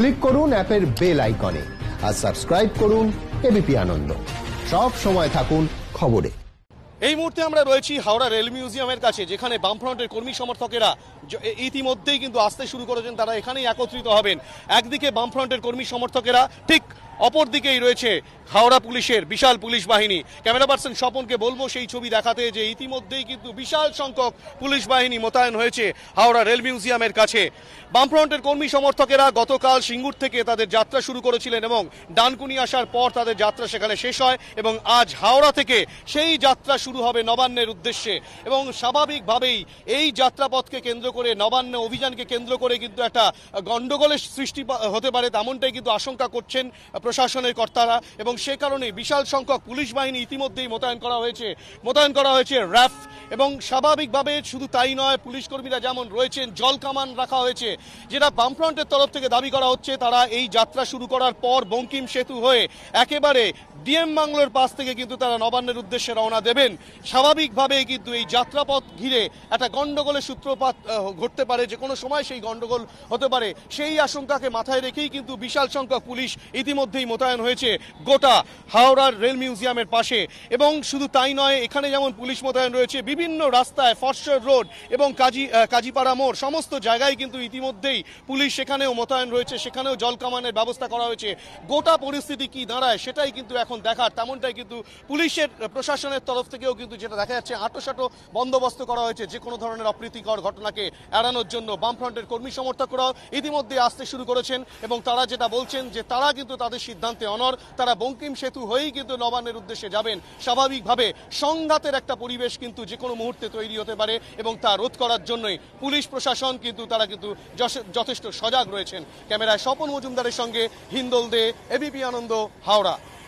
click করুন অ্যাপের bell আইকনে আর সাবস্ক্রাইব করুন এবিপি আনন্দ সব সময় থাকুন খবরে এই মুহূর্তে আমরা রয়েছি হাওড়া রেল মিউজিয়ামের কাছে যেখানে বামফ্রন্টের কর্মী সমর্থকেরা ইতিমধ্যেই কিন্তু আসতে শুরু করেছেন তারা এখানেই একত্রিত হবেন একদিকে বামফ্রন্টের কর্মী সমর্থকেরা ঠিক অপরদিকেই রয়েছে হাওড়া পুলিশের বিশাল পুলিশ বাহিনী ক্যামেরা পার্সন স্বপনকে বলবো সেই ছবি দেখাতে যে ইতিমধ্যেই কিন্তু বিশাল সংখ্যক পুলিশ বাহিনী মোতায়েন হয়েছে হাওড়া রেল মিউজিয়ামের কাছে বামফ্রন্টের কর্মী সমর্থকেরা গতকাল সিঙ্গুর থেকে তাদের যাত্রা শুরু করেছিলেন এবং ডানকুনি আসার পর তাদের যাত্রা সেখানে শেষ হয় এবং আজ হাওড়া থেকে সেই যাত্রা শুরু হবে নবান্নের উদ্দেশ্যে এবং স্বাভাবিকভাবেই এই যাত্রাপথকে কেন্দ্র করে নবান্ন অভিযানকে কেন্দ্র করে কিন্তু একটা গণ্ডগোলের সৃষ্টি হতে পারে তেমনটাই কিন্তু আশঙ্কা করছেন প্রশাসনের কর্তারা এবং সে কারণে বিশাল সংখ্যক পুলিশ বাহিনী ইতিমধ্যেই মোতায়েন করা হয়েছে মোতায়েন করা হয়েছে র্যাফ এবং স্বাভাবিকভাবে শুধু তাই নয় পুলিশ কর্মীরা যেমন রয়েছেন জল কামান রাখা হয়েছে যেটা বামফ্রন্টের তরফ থেকে দাবি করা হচ্ছে তারা এই যাত্রা শুরু করার পর বঙ্কিম সেতু হয়ে একেবারে ডিএম বাংলোর পাশ থেকে কিন্তু তারা নবান্নের উদ্দেশ্যে রওনা দেবেন স্বাভাবিকভাবেই কিন্তু এই যাত্রাপথ ঘিরে একটা গণ্ডগোলের সূত্রপাত ঘটতে পারে যে কোনো সময় সেই গণ্ডগোল হতে পারে সেই আশঙ্কাকে মাথায় রেখেই কিন্তু বিশাল সংখ্যক পুলিশ ইতিমধ্যেই মোতায়েন হয়েছে গোটা হাওড়ার রেল মিউজিয়ামের পাশে এবং শুধু তাই নয় এখানে যেমন পুলিশ মোতায়েন রয়েছে বিভিন্ন রাস্তায় ফর্সর রোড এবং কাজী কাজীপাড়া মোড় সমস্ত জায়গায় কিন্তু ইতিমধ্যেই পুলিশ সেখানেও মোতায়েন রয়েছে সেখানেও জল কামানের ব্যবস্থা করা হয়েছে গোটা পরিস্থিতি কি দাঁড়ায় সেটাই কিন্তু এখন এখন দেখার তেমনটাই কিন্তু পুলিশের প্রশাসনের তরফ থেকেও কিন্তু যেটা দেখা যাচ্ছে আটোসাটো বন্দোবস্ত করা হয়েছে যে কোনো ধরনের অপ্রীতিকর ঘটনাকে এড়ানোর জন্য বামফ্রন্টের কর্মী সমর্থকরাও ইতিমধ্যে আসতে শুরু করেছেন এবং তারা যেটা বলছেন যে তারা কিন্তু তাদের সিদ্ধান্তে অনর তারা বঙ্কিম সেতু হয়েই কিন্তু নবান্নের উদ্দেশ্যে যাবেন স্বাভাবিকভাবে সংঘাতের একটা পরিবেশ কিন্তু যে কোনো মুহূর্তে তৈরি হতে পারে এবং তা রোধ করার জন্যই পুলিশ প্রশাসন কিন্তু তারা কিন্তু যথেষ্ট সজাগ রয়েছেন ক্যামেরায় স্বপন মজুমদারের সঙ্গে হিন্দোল দে এবিপি আনন্দ হাওড়া